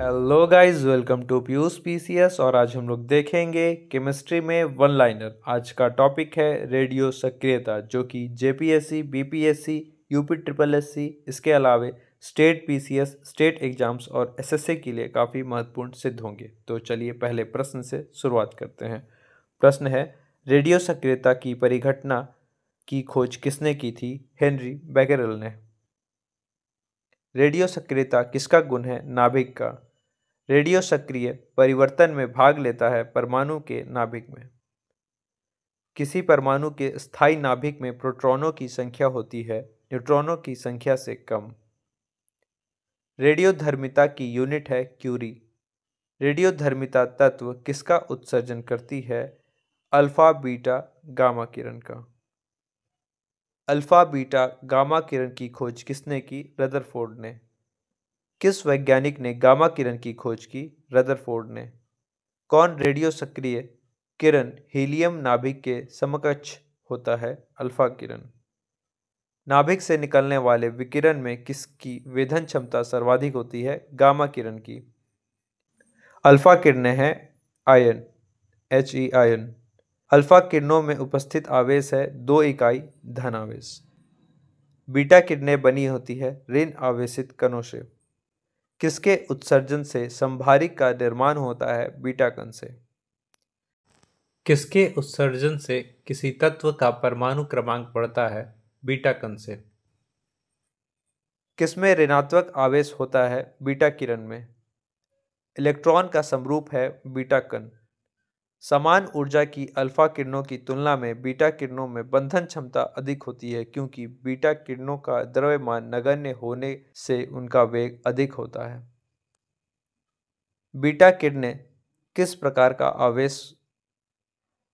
hello guys welcome to Piyush PCS और आज हम लोग देखेंगे केमिस्ट्री में वन लाइनर आज का टॉपिक है रेडियो सक्रियता जो कि JPSC BPSC UP triple SC इसके अलावे स्टेट पीसीएस स्टेट एग्जाम्स और एसएससी के लिए काफ़ी महत्वपूर्ण सिद्ध होंगे तो चलिए पहले प्रश्न से शुरुआत करते हैं प्रश्न है रेडियो सक्रियता की परिघटना की खोज किसने की थी हेनरी बैगरल ने रेडियो सक्रियता किसका गुण है नाभिक का रेडियो सक्रिय परिवर्तन में भाग लेता है परमाणु के नाभिक में किसी परमाणु के स्थायी नाभिक में प्रोट्रॉनों की संख्या होती है न्यूट्रॉनों की संख्या से कम रेडियो धर्मिता की यूनिट है क्यूरी रेडियो धर्मिता तत्व किसका उत्सर्जन करती है अल्फा बीटा गामा किरण का अल्फा बीटा गामा किरण की खोज किसने की रदरफोर्ड ने किस वैज्ञानिक ने गामा किरण की खोज की रदरफोर्ड ने कौन रेडियो सक्रिय किरण हीलियम नाभिक के समकक्ष होता है अल्फा किरण नाभिक से निकलने वाले विकिरण में किसकी वेधन क्षमता सर्वाधिक होती है गामा किरण की अल्फा किरणें हैं ion H E ion alpha किरणों में उपस्थित आवेश है दो इकाई धन आवेश बीटा किरणें बनी होती है ऋण आवेशित कणों से किसके उत्सर्जन से संभारिक का निर्माण होता है बीटा कण से किसके उत्सर्जन से किसी तत्व का परमाणु क्रमांक बढ़ता है बीटा कण से किसमें ऋणात्मक आवेश होता है बीटा किरण में इलेक्ट्रॉन का समरूप है बीटा कण समान ऊर्जा की अल्फा किरणों की तुलना में बीटा किरणों में बंधन क्षमता अधिक होती है क्योंकि बीटा किरणों का द्रव्यमान नगण्य होने से उनका वेग अधिक होता है बीटा किरणें किस प्रकार का आवेश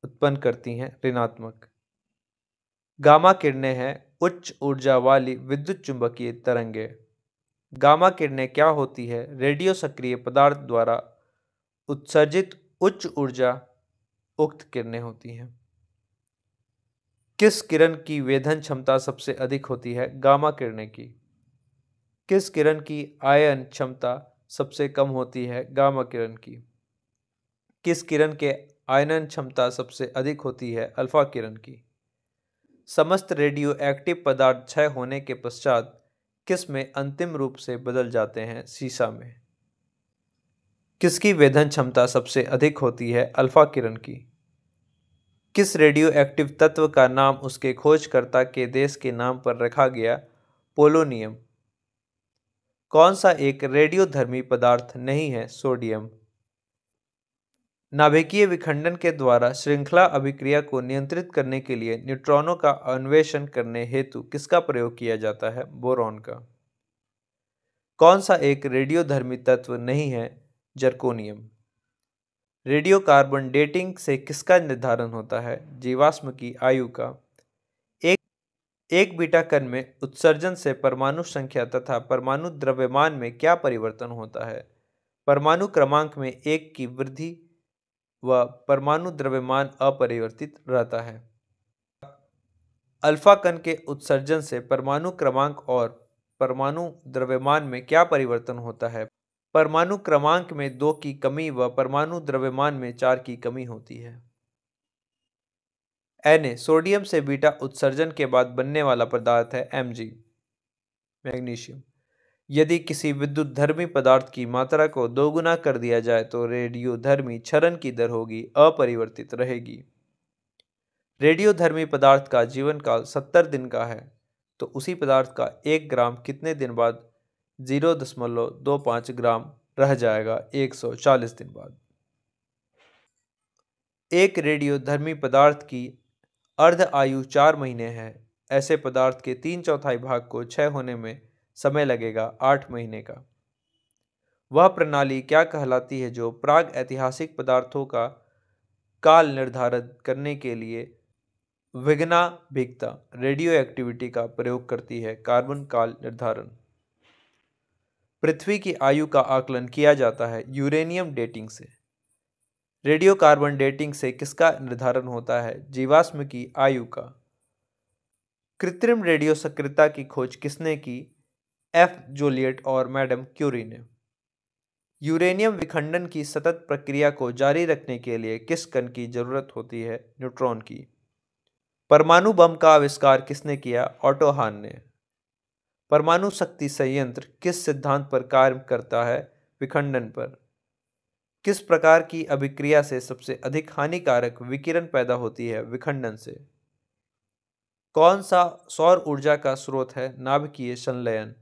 उत्पन्न करती हैं ऋणात्मक गामा किरणें हैं उच्च ऊर्जा वाली विद्युत चुंबकीय तरंगे गामा किरणें क्या होती है रेडियो सक्रिय पदार्थ द्वारा उत्सर्जित उच्च ऊर्जा उक्त किरणें होती हैं किस किरण की वेधन क्षमता सबसे अधिक होती है गामा किरणें की किस किरण की आयन क्षमता सबसे कम होती है गामा किरण की किस किरण के आयनन क्षमता सबसे अधिक होती है अल्फा किरण की समस्त रेडियो एक्टिव पदार्थ क्षय होने के पश्चात किस में अंतिम रूप से बदल जाते हैं सीसा में किसकी वेधन क्षमता सबसे अधिक होती है अल्फा किरण की किस रेडियो एक्टिव तत्व का नाम उसके खोजकर्ता के देश के नाम पर रखा गया पोलोनियम कौन सा एक रेडियोधर्मी पदार्थ नहीं है सोडियम नाभिकीय विखंडन के द्वारा श्रृंखला अभिक्रिया को नियंत्रित करने के लिए न्यूट्रॉनों का अन्वेषण करने हेतु किसका प्रयोग किया जाता है बोरॉन का कौन सा एक रेडियोधर्मी तत्व नहीं है जर्कोनियम रेडियो कार्बन डेटिंग से किसका निर्धारण होता है जीवाश्म की आयु का एक एक बीटा कण में उत्सर्जन से परमाणु संख्या तथा परमाणु द्रव्यमान में क्या परिवर्तन होता है परमाणु क्रमांक में एक की वृद्धि व परमाणु द्रव्यमान अपरिवर्तित रहता है अल्फा कण के उत्सर्जन से परमाणु क्रमांक और परमाणु द्रव्यमान में क्या परिवर्तन होता है परमाणु क्रमांक में दो की कमी व परमाणु द्रव्यमान में चार की कमी होती है एन सोडियम से बीटा उत्सर्जन के बाद बनने वाला पदार्थ है एम मैग्नीशियम यदि किसी विद्युत धर्मी पदार्थ की मात्रा को दोगुना कर दिया जाए तो रेडियोधर्मी क्षरण की दर होगी अपरिवर्तित रहेगी रेडियोधर्मी पदार्थ का जीवन काल सत्तर दिन का है तो उसी पदार्थ का एक ग्राम कितने दिन बाद जीरो दशमलव दो पाँच ग्राम रह जाएगा एक सौ चालीस दिन बाद एक रेडियोधर्मी पदार्थ की अर्ध आयु चार महीने है ऐसे पदार्थ के तीन चौथाई भाग को छः होने में समय लगेगा आठ महीने का वह प्रणाली क्या कहलाती है जो प्राग ऐतिहासिक पदार्थों का काल निर्धारित करने के लिए विघ्नाभिकता रेडियो एक्टिविटी का प्रयोग करती है कार्बन काल निर्धारण पृथ्वी की आयु का आकलन किया जाता है यूरेनियम डेटिंग से रेडियो कार्बन डेटिंग से किसका निर्धारण होता है जीवाश्म की आयु का कृत्रिम रेडियो सक्रियता की खोज किसने की एफ जोलियट और मैडम क्यूरी ने यूरेनियम विखंडन की सतत प्रक्रिया को जारी रखने के लिए किस कण की जरूरत होती है न्यूट्रॉन की परमाणु बम का आविष्कार किसने किया ऑटोहान ने परमाणु शक्ति संयंत्र किस सिद्धांत पर कार्य करता है विखंडन पर किस प्रकार की अभिक्रिया से सबसे अधिक हानिकारक विकिरण पैदा होती है विखंडन से कौन सा सौर ऊर्जा का स्रोत है नाभिकीय संलयन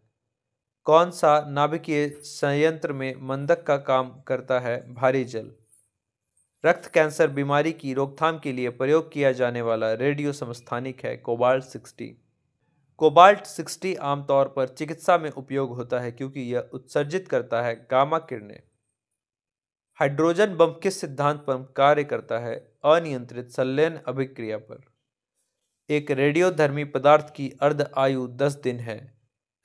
कौन सा नाभिकीय संयंत्र में मंदक का काम करता है भारी जल रक्त कैंसर बीमारी की रोकथाम के लिए प्रयोग किया जाने वाला रेडियो समस्थानिक है कोबाल्ट सिक्सटी कोबाल्ट 60 आमतौर पर चिकित्सा में उपयोग होता है क्योंकि यह उत्सर्जित करता है गामा किरणें हाइड्रोजन बम किस सिद्धांत पर कार्य करता है अनियंत्रित संलयन अभिक्रिया पर एक रेडियोधर्मी पदार्थ की अर्ध आयु दस दिन है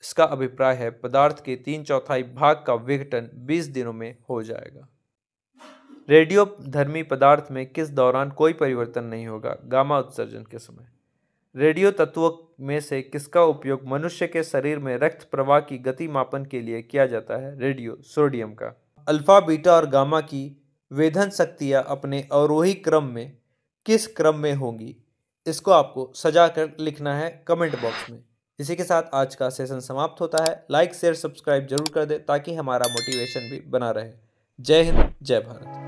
इसका अभिप्राय है पदार्थ के तीन चौथाई भाग का विघटन बीस दिनों में हो जाएगा रेडियोधर्मी पदार्थ में किस दौरान कोई परिवर्तन नहीं होगा गामा उत्सर्जन के समय रेडियो तत्व में से किसका उपयोग मनुष्य के शरीर में रक्त प्रवाह की गति मापन के लिए किया जाता है रेडियो सोडियम का अल्फा बीटा और गामा की वेधन शक्तियाँ अपने अवरोही क्रम में किस क्रम में होंगी इसको आपको सजा कर लिखना है कमेंट बॉक्स में इसी के साथ आज का सेशन समाप्त होता है लाइक शेयर सब्सक्राइब जरूर कर दें ताकि हमारा मोटिवेशन भी बना रहे जय हिंद जय भारत